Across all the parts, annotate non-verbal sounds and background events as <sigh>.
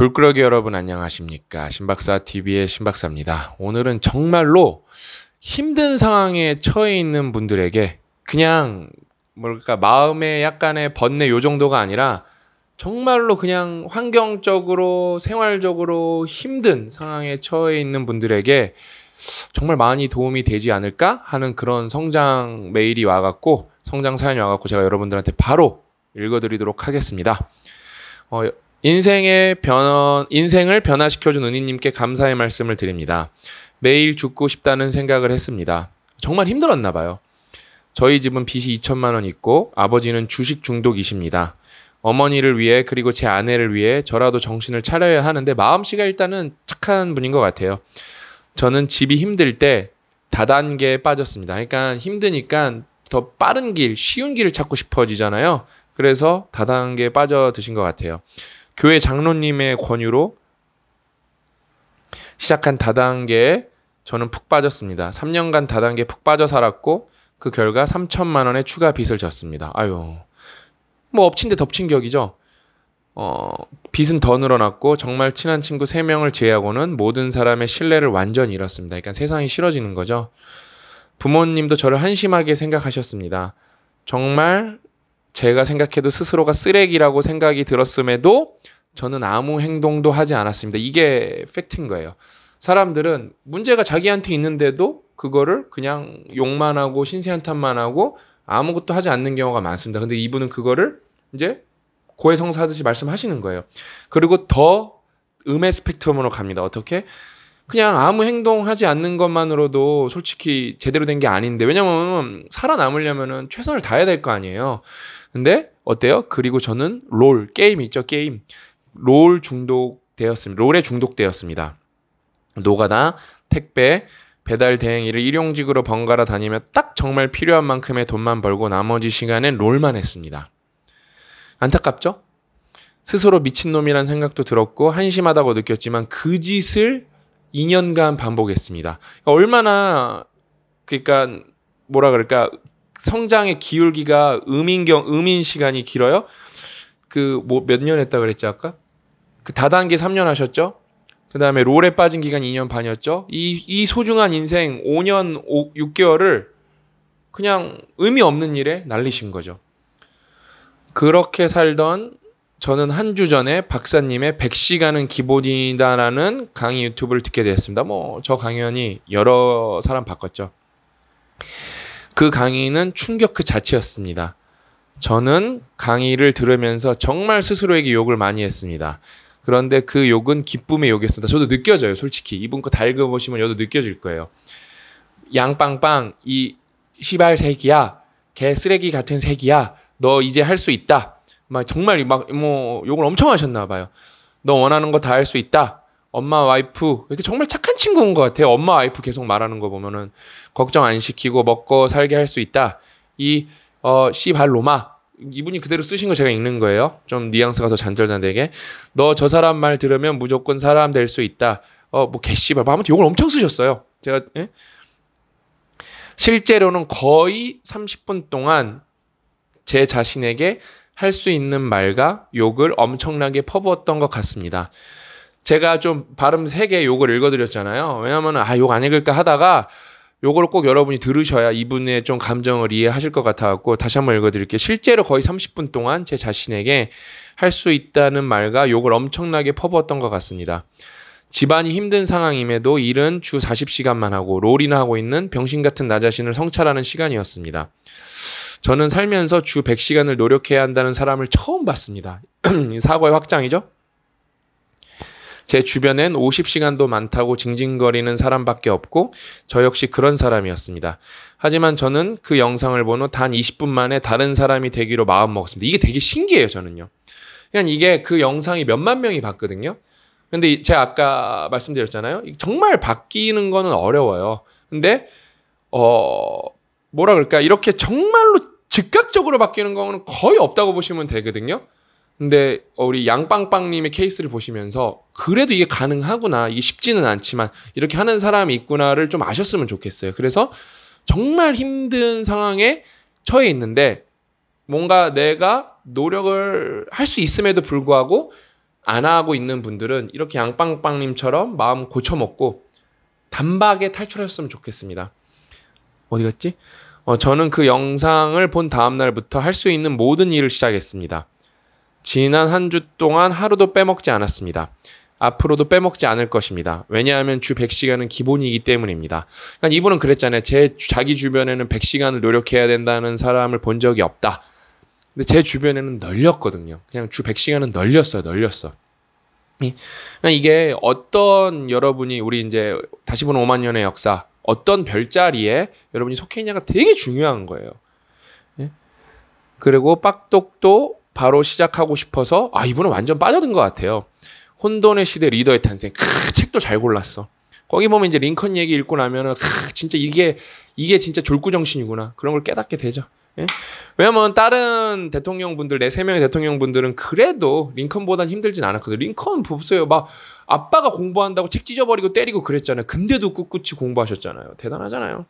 돌꾸러기 여러분 안녕하십니까. 신박사 TV의 신박사입니다. 오늘은 정말로 힘든 상황에 처해 있는 분들에게 그냥 뭘까 마음에 약간의 번뇌 요 정도가 아니라 정말로 그냥 환경적으로 생활적으로 힘든 상황에 처해 있는 분들에게 정말 많이 도움이 되지 않을까 하는 그런 성장 메일이 와갖고 성장 사연이 와갖고 제가 여러분들한테 바로 읽어드리도록 하겠습니다. 어, 인생의 변 인생을 변화시켜준 은희님께 감사의 말씀을 드립니다. 매일 죽고 싶다는 생각을 했습니다. 정말 힘들었나 봐요. 저희 집은 빚이 2천만 원 있고 아버지는 주식 중독이십니다. 어머니를 위해 그리고 제 아내를 위해 저라도 정신을 차려야 하는데 마음씨가 일단은 착한 분인 것 같아요. 저는 집이 힘들 때 다단계에 빠졌습니다. 그러니까 힘드니까 더 빠른 길, 쉬운 길을 찾고 싶어지잖아요. 그래서 다단계에 빠져드신 것 같아요. 교회 장로님의 권유로 시작한 다단계에 저는 푹 빠졌습니다. 3년간 다단계에 푹 빠져 살았고 그 결과 3천만 원의 추가 빚을 졌습니다. 아유. 뭐 엎친 데 덮친 격이죠. 어, 빚은 더 늘어났고 정말 친한 친구 3명을 제외하고는 모든 사람의 신뢰를 완전히 잃었습니다. 그러니까 세상이 싫어지는 거죠. 부모님도 저를 한심하게 생각하셨습니다. 정말 제가 생각해도 스스로가 쓰레기라고 생각이 들었음에도 저는 아무 행동도 하지 않았습니다. 이게 팩트인 거예요. 사람들은 문제가 자기한테 있는데도 그거를 그냥 욕만 하고 신세한탄만 하고 아무것도 하지 않는 경우가 많습니다. 근데 이분은 그거를 이제 고해성사하듯이 말씀하시는 거예요. 그리고 더 음의 스펙트럼으로 갑니다. 어떻게? 그냥 아무 행동하지 않는 것만으로도 솔직히 제대로 된 게 아닌데 왜냐면 살아남으려면은 최선을 다해야 될 거 아니에요. 근데 어때요? 그리고 저는 롤 게임 있죠 게임 롤 중독되었습니다. 롤에 중독되었습니다. 노가다 택배 배달 대행일을 일용직으로 번갈아 다니며 딱 정말 필요한 만큼의 돈만 벌고 나머지 시간엔 롤만 했습니다. 안타깝죠? 스스로 미친놈이란 생각도 들었고 한심하다고 느꼈지만 그 짓을 2년간 반복했습니다. 그러니까 얼마나 그러니까 뭐라 그럴까 성장의 기울기가 음인경 음인 시간이 길어요. 그 뭐 몇 년 했다 그랬지 아까? 그 다단계 3년 하셨죠? 그다음에 롤에 빠진 기간 2년 반이었죠. 이 이 소중한 인생 5년 5, 6개월을 그냥 의미 없는 일에 날리신 거죠. 그렇게 살던 저는 한 주 전에 박사님의 100시간은 기본이다라는 강의 유튜브를 듣게 되었습니다. 뭐 저 강연이 여러 사람 바꿨죠. 그 강의는 충격 그 자체였습니다. 저는 강의를 들으면서 정말 스스로에게 욕을 많이 했습니다. 그런데 그 욕은 기쁨의 욕이었습니다. 저도 느껴져요, 솔직히. 이분 거다 읽어보시면 저도 느껴질 거예요. 양빵빵, 이 시발 새끼야, 개 쓰레기 같은 새끼야, 너 이제 할 수 있다. 막 정말 막뭐 욕을 엄청 하셨나 봐요. 너 원하는 거 다 할 수 있다. 엄마 와이프 이렇게 정말 착한 친구인 것 같아요. 엄마 와이프 계속 말하는 거 보면은 걱정 안 시키고 먹고 살게 할 수 있다. 이어 씨발로마 이분이 그대로 쓰신 거 제가 읽는 거예요. 좀 뉘앙스가 더 잔절잔되게 너 저 사람 말 들으면 무조건 사람 될 수 있다. 어 뭐 개씨발 뭐 아무튼 욕을 엄청 쓰셨어요. 제가 예? 실제로는 거의 30분 동안 제 자신에게 할수 있는 말과 욕을 엄청나게 퍼부었던 것 같습니다. 제가 좀 발음 세개 욕을 읽어드렸잖아요. 왜냐하면 아욕 안 읽을까 하다가 욕을 꼭 여러분이 들으셔야 이분의 좀 감정을 이해하실 것 같아갖고 다시 한번 읽어드릴게요. 실제로 거의 30분 동안 제 자신에게 할 수 있다는 말과 욕을 엄청나게 퍼부었던 것 같습니다. 집안이 힘든 상황임에도 일은 주 40시간만 하고 롤이나 하고 있는 병신 같은 나 자신을 성찰하는 시간이었습니다. 저는 살면서 주 100시간을 노력해야 한다는 사람을 처음 봤습니다. <clears throat> 사고의 확장이죠? 제 주변엔 50시간도 많다고 징징거리는 사람밖에 없고 저 역시 그런 사람이었습니다. 하지만 저는 그 영상을 본 후 단 20분 만에 다른 사람이 되기로 마음먹었습니다. 이게 되게 신기해요, 저는요. 그냥 이게 그 영상이 몇만 명이 봤거든요. 근데 제가 아까 말씀드렸잖아요. 정말 바뀌는 거는 어려워요. 근데 어 뭐라 그럴까? 이렇게 정말로 즉각적으로 바뀌는 거는 거의 없다고 보시면 되거든요. 근데 우리 양빵빵님의 케이스를 보시면서 그래도 이게 가능하구나 이게 쉽지는 않지만 이렇게 하는 사람이 있구나를 좀 아셨으면 좋겠어요. 그래서 정말 힘든 상황에 처해 있는데 뭔가 내가 노력을 할 수 있음에도 불구하고 안 하고 있는 분들은 이렇게 양빵빵님처럼 마음 고쳐먹고 단박에 탈출하셨으면 좋겠습니다. 어디 갔지? 어, 저는 그 영상을 본 다음날부터 할 수 있는 모든 일을 시작했습니다. 지난 한 주 동안 하루도 빼먹지 않았습니다. 앞으로도 빼먹지 않을 것입니다. 왜냐하면 주 100시간은 기본이기 때문입니다. 그러니까 이분은 그랬잖아요. 제 자기 주변에는 100시간을 노력해야 된다는 사람을 본 적이 없다. 근데 제 주변에는 널렸거든요. 그냥 주 100시간은 널렸어요. 널렸어. 그 이게 어떤 여러분이 우리 이제 다시 보는 5만 년의 역사 어떤 별자리에 여러분이 속해 있냐가 되게 중요한 거예요. 예? 그리고 빡똑도 바로 시작하고 싶어서 아 이분은 완전 빠져든 것 같아요. 혼돈의 시대 리더의 탄생. 크, 책도 잘 골랐어. 거기 보면 이제 링컨 얘기 읽고 나면은 크, 진짜 이게 이게 진짜 졸구 정신이구나 그런 걸 깨닫게 되죠. 예? 왜냐면 다른 대통령 분들 네 세 명의 대통령 분들은 그래도 링컨보단 힘들진 않았거든요. 링컨 보세요. 막 아빠가 공부한다고 책 찢어버리고 때리고 그랬잖아요. 근데도 꿋꿋이 공부하셨잖아요. 대단하잖아요.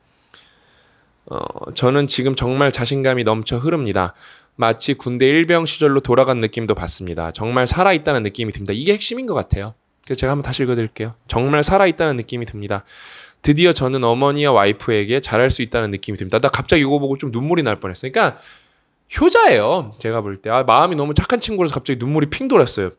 어, 저는 지금 정말 자신감이 넘쳐 흐릅니다. 마치 군대 일병 시절로 돌아간 느낌도 받습니다. 정말 살아있다는 느낌이 듭니다. 이게 핵심인 것 같아요. 그래서 제가 한번 다시 읽어드릴게요. 정말 살아있다는 느낌이 듭니다. 드디어 저는 어머니와 와이프에게 잘할 수 있다는 느낌이 듭니다. 나 갑자기 이거 보고 좀 눈물이 날 뻔했어요. 그러니까 효자예요. 제가 볼 때. 아, 마음이 너무 착한 친구라서 갑자기 눈물이 핑 돌았어요.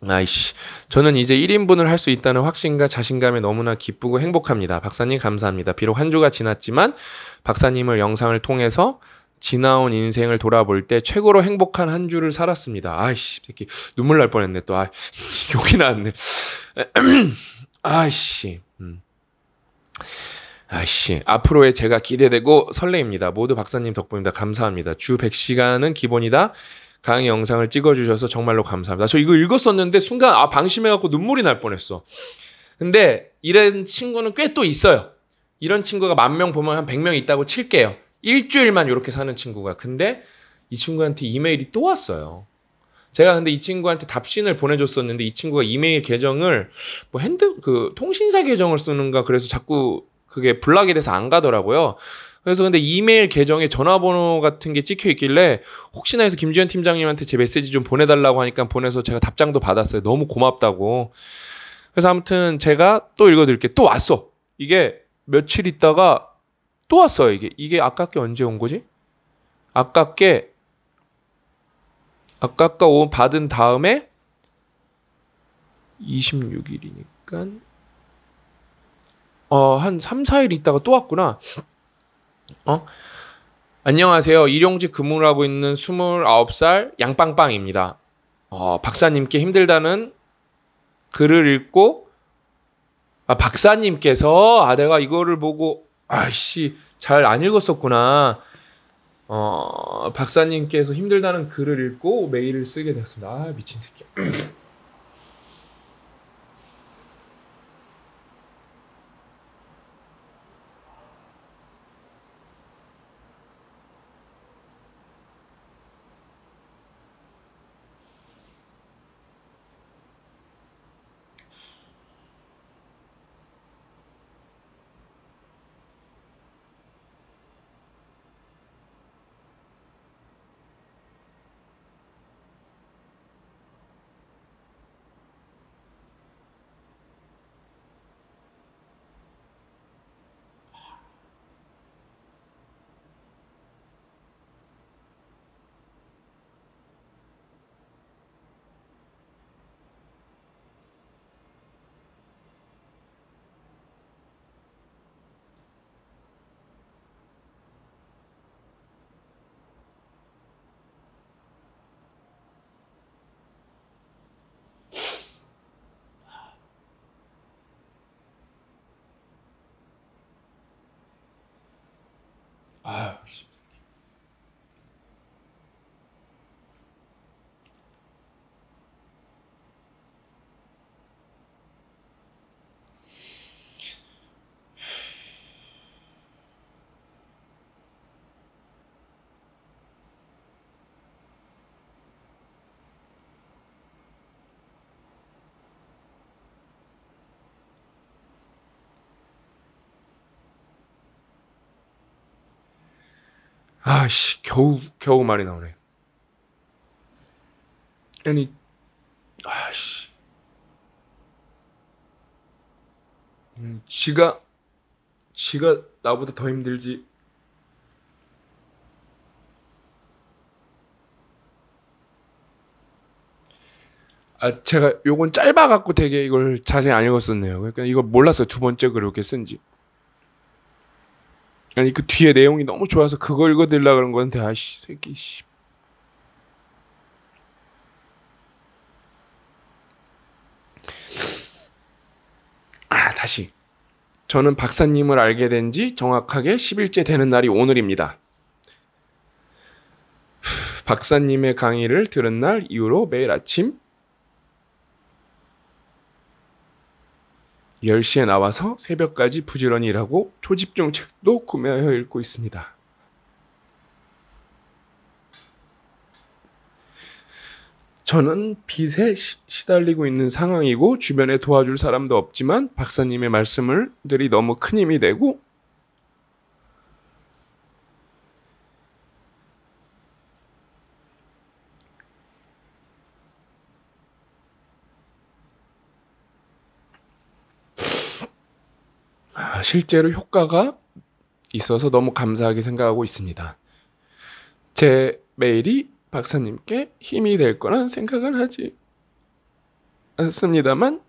아이씨. 저는 이제 1인분을 할 수 있다는 확신과 자신감에 너무나 기쁘고 행복합니다. 박사님 감사합니다. 비록 한 주가 지났지만 박사님을 영상을 통해서 지나온 인생을 돌아볼 때 최고로 행복한 한 주를 살았습니다. 아이씨, 새끼. 눈물 날 뻔했네, 또. 아, <laughs> 욕이 나왔네. <clears throat> 아이씨. 아씨 앞으로의 제가 기대되고 설레입니다. 모두 박사님 덕분입니다. 감사합니다. 주 100시간은 기본이다. 강의 영상을 찍어주셔서 정말로 감사합니다. 저 이거 읽었었는데 순간 아 방심해갖고 눈물이 날 뻔했어. 근데 이런 친구는 꽤 또 있어요. 이런 친구가 만 명 보면 한 100명 있다고 칠게요. 일주일만 이렇게 사는 친구가. 근데 이 친구한테 이메일이 또 왔어요. 제가 근데 이 친구한테 답신을 보내줬었는데 이 친구가 이메일 계정을 뭐 핸드 그 통신사 계정을 쓰는가 그래서 자꾸 그게 블락이 돼서 안 가더라고요. 그래서 근데 이메일 계정에 전화번호 같은 게 찍혀 있길래 혹시나 해서 김주현 팀장님한테 제 메시지 좀 보내달라고 하니까 보내서 제가 답장도 받았어요. 너무 고맙다고. 그래서 아무튼 제가 또 읽어드릴게. 또 왔어. 이게 며칠 있다가 또 왔어요. 이게 이게 아깝게 언제 온 거지? 아깝게 아까 까온 받은 다음에 26일이니까 어, 한 3, 4일 있다가 또 왔구나. 어? 안녕하세요. 일용직 근무를 하고 있는 29살 양빵빵입니다. 어, 박사님께 힘들다는 글을 읽고 아, 박사님께서 아 내가 이거를 보고 아씨 잘 안 읽었었구나. 어, 박사님께서 힘들다는 글을 읽고 메일을 쓰게 되었습니다. 아, 미친 새끼. <clears throat> ours. Ah, 아씨 겨우 겨우 말이 나오네. 아니 아씨 음, 지가 지가 나보다 더 힘들지. 아 제가 요건 짧아 갖고 되게 이걸 자세히 안 읽었었네요. 그러니까 이거 몰랐어요. 두 번째 글을 이렇게 쓴지. 아니 그 뒤에 내용이 너무 좋아서 그걸 읽어드리려 고 그런 건데 아씨 새끼 씨. 아 다시 저는 박사님을 알게 된 지 정확하게 10일째 되는 날이 오늘입니다. 박사님의 강의를 들은 날 이후로 매일 아침 10시에 나와서 새벽까지 부지런히 일하고 초집중 책도 구매하여 읽고 있습니다. 저는 빚에 시달리고 있는 상황이고 주변에 도와줄 사람도 없지만 박사님의 말씀들이 너무 큰 힘이 되고 아, 실제로 효과가 있어서 너무 감사하게 생각하고 있습니다. 제 메일이 박사님께 힘이 될 거란 생각은 하지 않습니다만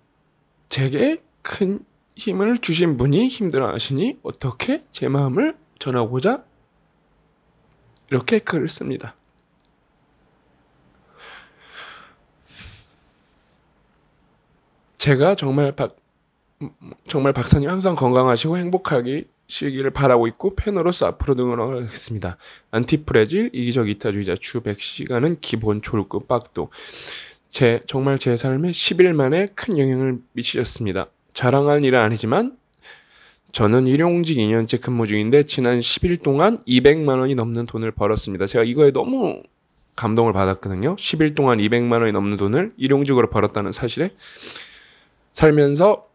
제게 큰 힘을 주신 분이 힘들어하시니 어떻게 제 마음을 전하고자 이렇게 글을 씁니다. 제가 정말 박 정말 박사님 항상 건강하시고 행복하게 시기를 바라고 있고 팬으로서 앞으로 도 응원하겠습니다. 안티프레질 이기적 이타주의자 추백 시간은 기본 졸급 빡도 제 정말 제 삶에 10일 만에 큰 영향을 미치셨습니다. 자랑할 일은 아니지만 저는 일용직 2년째 근무 중인데 지난 10일 동안 200만 원이 넘는 돈을 벌었습니다. 제가 이거에 너무 감동을 받았거든요. 10일 동안 200만 원이 넘는 돈을 일용직으로 벌었다는 사실에 살면서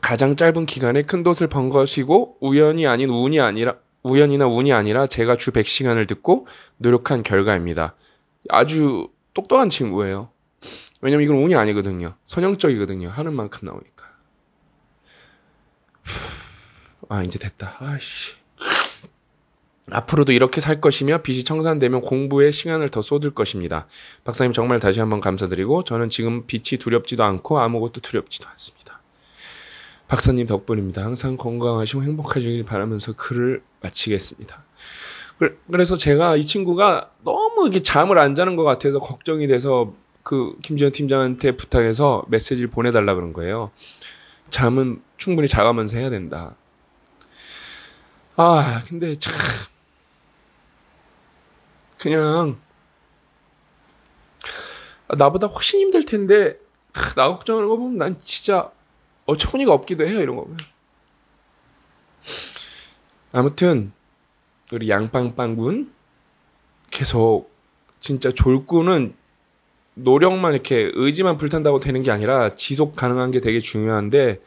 가장 짧은 기간에 큰 돛을 번 것이고 우연이 아닌 운이 아니라 우연이나 운이 아니라 제가 주 100시간을 듣고 노력한 결과입니다. 아주 똑똑한 친구예요. 왜냐면 이건 운이 아니거든요. 선형적이거든요. 하는 만큼 나오니까. 아, 이제 됐다. 아씨. 앞으로도 이렇게 살 것이며 빚이 청산되면 공부에 시간을 더 쏟을 것입니다. 박사님 정말 다시 한번 감사드리고 저는 지금 빚이 두렵지도 않고 아무것도 두렵지도 않습니다. 박사님 덕분입니다. 항상 건강하시고 행복하시길 바라면서 글을 마치겠습니다. 그, 그래서 제가 이 친구가 너무 이렇게 잠을 안 자는 것 같아서 걱정이 돼서 그 김지현 팀장한테 부탁해서 메시지를 보내달라 그런 거예요. 잠은 충분히 자가면서 해야 된다. 아, 근데 참. 그냥 나보다 훨씬 힘들 텐데 나 걱정하는 거 보면 난 진짜 어처구니가 없기도 해요 이런 거 보면. 아무튼 우리 양빵빵군 계속 진짜 졸구는 노력만 이렇게 의지만 불탄다고 되는 게 아니라 지속 가능한 게 되게 중요한데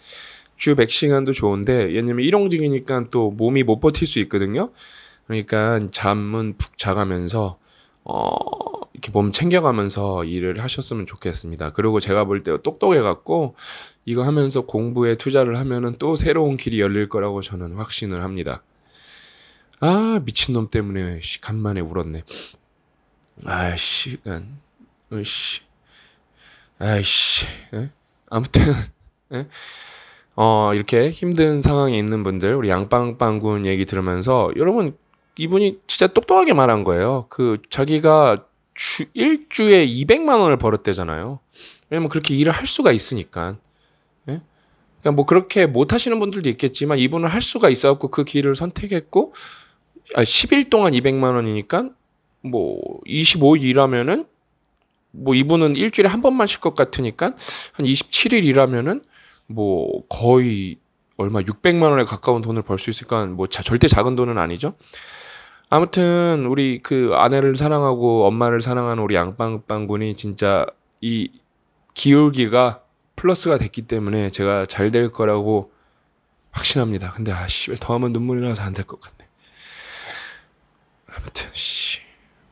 주 100시간도 좋은데 왜냐면 일용직이니까 또 몸이 못 버틸 수 있거든요. 그러니까 잠은 푹 자가면서 어 이렇게 몸 챙겨가면서 일을 하셨으면 좋겠습니다. 그리고 제가 볼 때 똑똑해 갖고 이거 하면서 공부에 투자를 하면은 또 새로운 길이 열릴 거라고 저는 확신을 합니다. 아, 미친놈 때문에, 씨, 간만에 울었네. 아, 시간, 씨. 아이씨. 에? 아무튼, 에? <laughs> 어, 이렇게 힘든 상황에 있는 분들, 우리 양빵빵군 얘기 들으면서, 여러분, 이분이 진짜 똑똑하게 말한 거예요. 그, 자기가 주, 일주에 200만 원을 벌었대잖아요. 왜냐면 그렇게 일을 할 수가 있으니까. 그러니까 뭐 그렇게 못 하시는 분들도 있겠지만 이분은 할 수가 있어갖고 그 길을 선택했고 아, 10일 동안 200만 원이니까 뭐 25일 일하면은 뭐 이분은 일주일에 한 번만 쉴 것 같으니까 한 27일 일하면은 뭐 거의 얼마 600만 원에 가까운 돈을 벌 수 있을까? 뭐 자, 절대 작은 돈은 아니죠. 아무튼 우리 그 아내를 사랑하고 엄마를 사랑하는 우리 양빵빵군이 진짜 이 기울기가 플러스가 됐기 때문에 제가 잘 될 거라고 확신합니다. 근데 아 씨발 더하면 눈물이 나서 안 될 것 같네. 아무튼 씨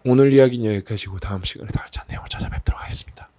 오늘 이야기는 여기까지고 다음 시간에 더알 내용을 찾아뵙도록 하겠습니다.